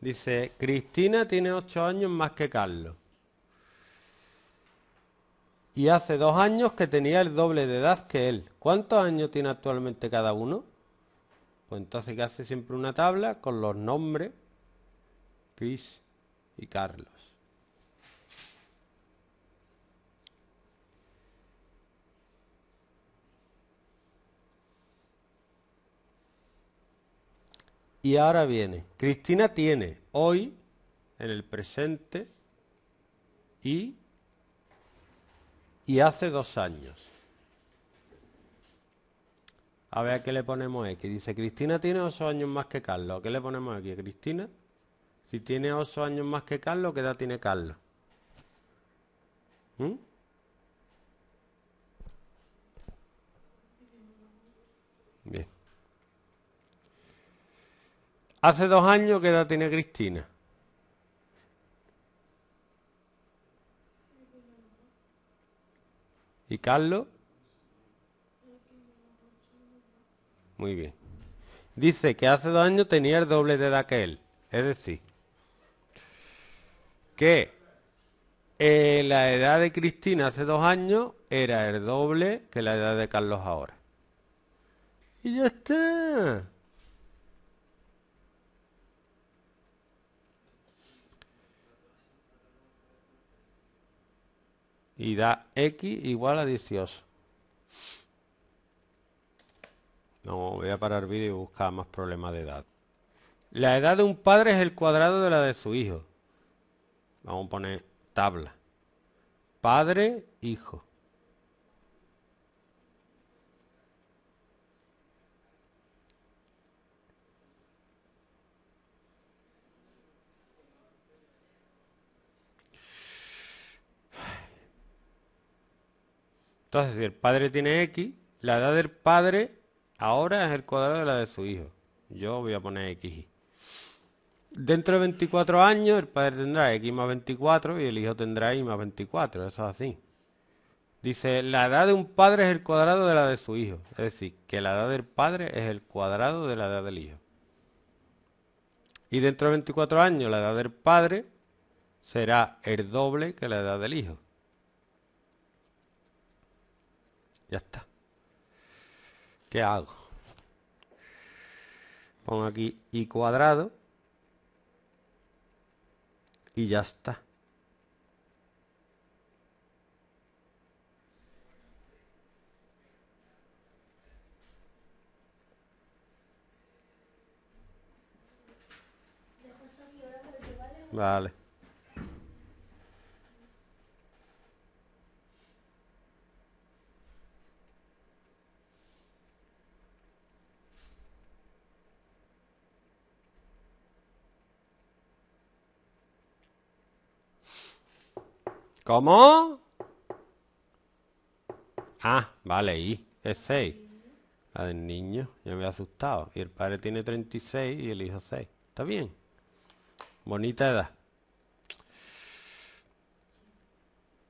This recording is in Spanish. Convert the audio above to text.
Dice, Cristina tiene ocho años más que Carlos. Y hace dos años que tenía el doble de edad que él. ¿Cuántos años tiene actualmente cada uno? Pues entonces que hace siempre una tabla con los nombres, Cris y Carlos. Y ahora viene, Cristina tiene hoy, en el presente y, y hace dos años. A ver, ¿a qué le ponemos aquí? Dice, Cristina tiene ocho años más que Carlos. qué le ponemos aquí? Cristina, si tiene ocho años más que Carlos, ¿qué edad tiene Carlos? ¿Mm? Hace dos años, ¿qué edad tiene Cristina? ¿Y Carlos? Muy bien. Dice que hace dos años tenía el doble de edad que él. Es decir, que eh, la edad de Cristina hace dos años era el doble que la edad de Carlos ahora. Y ya está. y da x igual a 18. No, voy a parar vídeo y buscar más problemas de edad. La edad de un padre es el cuadrado de la de su hijo. Vamos a poner tabla. Padre, hijo. Entonces, si el padre tiene X, la edad del padre ahora es el cuadrado de la de su hijo. Yo voy a poner X. Dentro de 24 años, el padre tendrá X más 24 y el hijo tendrá Y más 24. Eso es así. Dice, la edad de un padre es el cuadrado de la de su hijo. Es decir, que la edad del padre es el cuadrado de la edad del hijo. Y dentro de 24 años, la edad del padre será el doble que la edad del hijo. Ya está. ¿Qué hago? Pongo aquí y cuadrado. Y ya está. Vale. ¿Cómo? Ah, vale, y es 6. La del niño, ya me he asustado. Y el padre tiene 36 y el hijo 6. Está bien. Bonita edad.